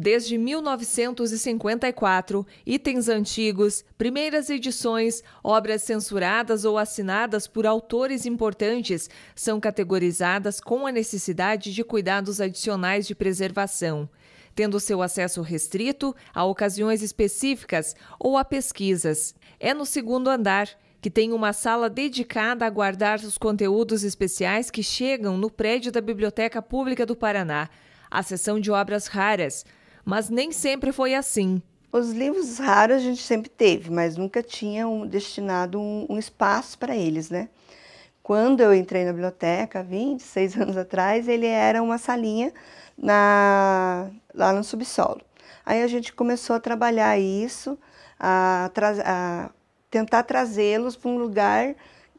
Desde 1954, itens antigos, primeiras edições, obras censuradas ou assinadas por autores importantes são categorizadas com a necessidade de cuidados adicionais de preservação, tendo seu acesso restrito a ocasiões específicas ou a pesquisas. É no segundo andar que tem uma sala dedicada a guardar os conteúdos especiais que chegam no prédio da Biblioteca Pública do Paraná, a seção de obras raras, mas nem sempre foi assim. Os livros raros a gente sempre teve, mas nunca tinha um, destinado um, um espaço para eles, né? Quando eu entrei na biblioteca, 26 anos atrás, ele era uma salinha na, lá no subsolo. Aí a gente começou a trabalhar isso, a, a tentar trazê-los para um lugar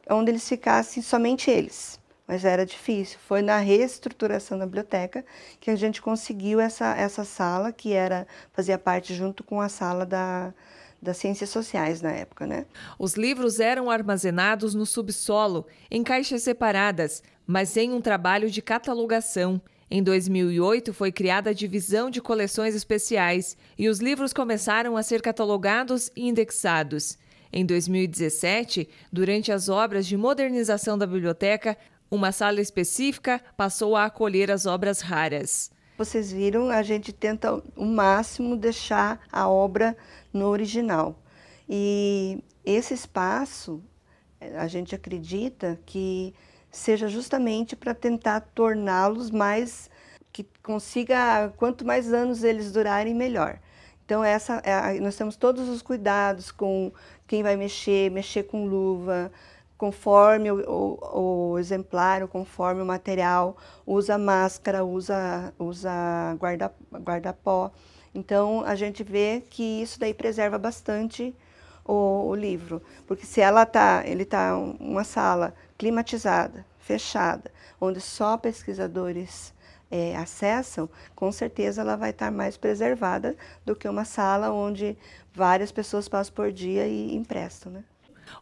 onde eles ficassem somente eles mas era difícil. Foi na reestruturação da biblioteca que a gente conseguiu essa, essa sala, que era fazia parte junto com a sala da, das ciências sociais na época. Né? Os livros eram armazenados no subsolo, em caixas separadas, mas sem um trabalho de catalogação. Em 2008 foi criada a divisão de coleções especiais e os livros começaram a ser catalogados e indexados. Em 2017, durante as obras de modernização da biblioteca, uma sala específica passou a acolher as obras raras. Vocês viram, a gente tenta o máximo deixar a obra no original. E esse espaço, a gente acredita que seja justamente para tentar torná-los mais que consiga quanto mais anos eles durarem melhor. Então essa é nós temos todos os cuidados com quem vai mexer, mexer com luva, conforme o, o, o, exemplar, conforme o material, usa máscara, usa, usa guarda, guarda-pó. Então a gente vê que isso daí preserva bastante o, o livro, porque se ela tá, ele está uma sala climatizada, fechada, onde só pesquisadores é, acessam, com certeza ela vai estar tá mais preservada do que uma sala onde várias pessoas passam por dia e emprestam, né?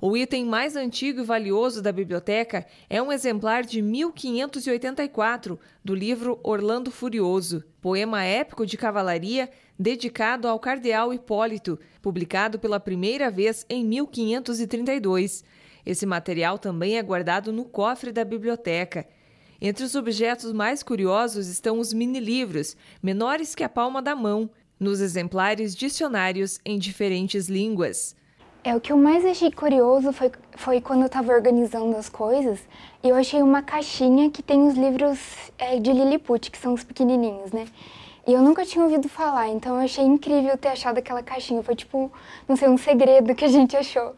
O item mais antigo e valioso da biblioteca é um exemplar de 1584 do livro Orlando Furioso, poema épico de cavalaria dedicado ao cardeal Hipólito, publicado pela primeira vez em 1532. Esse material também é guardado no cofre da biblioteca. Entre os objetos mais curiosos estão os mini-livros, menores que a palma da mão, nos exemplares dicionários em diferentes línguas. É, o que eu mais achei curioso foi, foi quando eu estava organizando as coisas, e eu achei uma caixinha que tem os livros é, de Lilliput, que são os pequenininhos, né? E eu nunca tinha ouvido falar, então eu achei incrível ter achado aquela caixinha. Foi tipo, não sei, um segredo que a gente achou.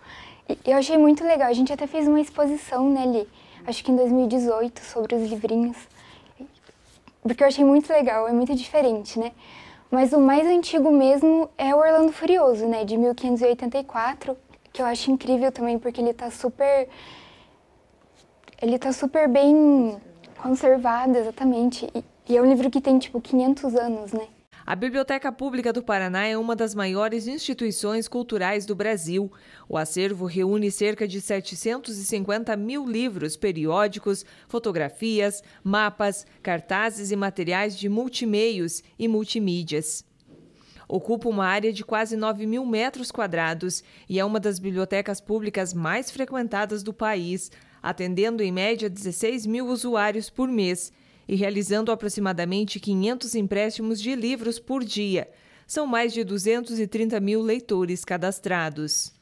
E eu achei muito legal. A gente até fez uma exposição, né, Acho que em 2018, sobre os livrinhos. Porque eu achei muito legal, é muito diferente, né? Mas o mais antigo mesmo é o Orlando Furioso, né, de 1584, que eu acho incrível também porque ele tá super ele tá super bem conservado, exatamente. E, e é um livro que tem tipo 500 anos, né? A Biblioteca Pública do Paraná é uma das maiores instituições culturais do Brasil. O acervo reúne cerca de 750 mil livros, periódicos, fotografias, mapas, cartazes e materiais de multimeios e multimídias ocupa uma área de quase 9 mil metros quadrados e é uma das bibliotecas públicas mais frequentadas do país, atendendo em média 16 mil usuários por mês e realizando aproximadamente 500 empréstimos de livros por dia. São mais de 230 mil leitores cadastrados.